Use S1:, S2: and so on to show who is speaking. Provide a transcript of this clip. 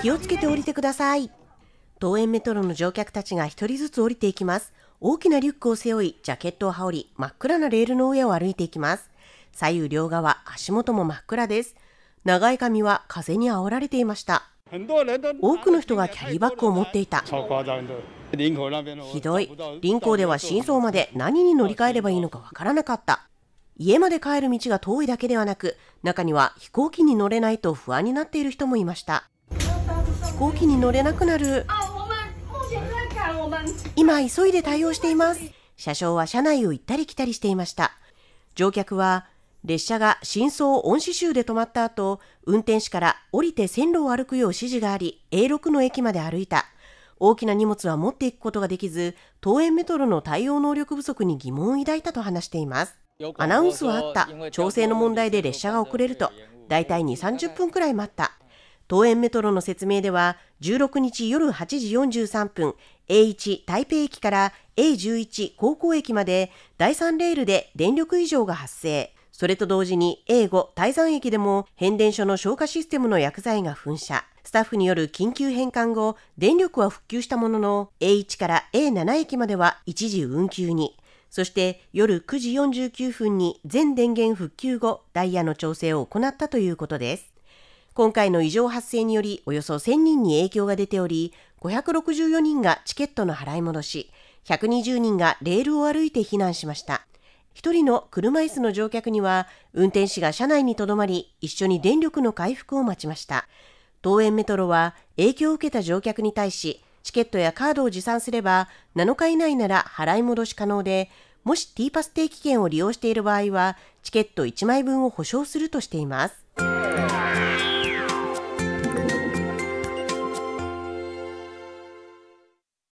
S1: 気をつけて降りてください。東園メトロの乗客たちが一人ずつ降りていきます。大きなリュックを背負い、ジャケットを羽織り、真っ暗なレールの上を歩いていきます。左右両側、足元も真っ暗です。長い髪は風に煽られていました。多くの人がキャリーバッグを持っていた。ひどい。林口では真相まで何に乗り換えればいいのかわからなかった。家まで帰る道が遠いだけではなく、中には飛行機に乗れないと不安になっている人もいました。行機に乗れなくなる今急いで対応しています車掌は車内を行ったり来たりしていました乗客は列車が深層恩賜州で止まった後運転士から降りて線路を歩くよう指示があり A6 の駅まで歩いた大きな荷物は持っていくことができず東園メトロの対応能力不足に疑問を抱いたと話していますアナウンスはあった調整の問題で列車が遅れると大体2、30分くらい待った東園メトロの説明では16日夜8時43分 A1 台北駅から A11 高校駅まで第3レールで電力異常が発生それと同時に A5 台山駅でも変電所の消火システムの薬剤が噴射スタッフによる緊急返還後電力は復旧したものの A1 から A7 駅までは一時運休にそして夜9時49分に全電源復旧後ダイヤの調整を行ったということです今回の異常発生によりおよそ1000人に影響が出ており564人がチケットの払い戻し120人がレールを歩いて避難しました1人の車椅子の乗客には運転士が車内にとどまり一緒に電力の回復を待ちました東園メトロは影響を受けた乗客に対しチケットやカードを持参すれば7日以内なら払い戻し可能でもし T パス定期券を利用している場合はチケット1枚分を保証するとしています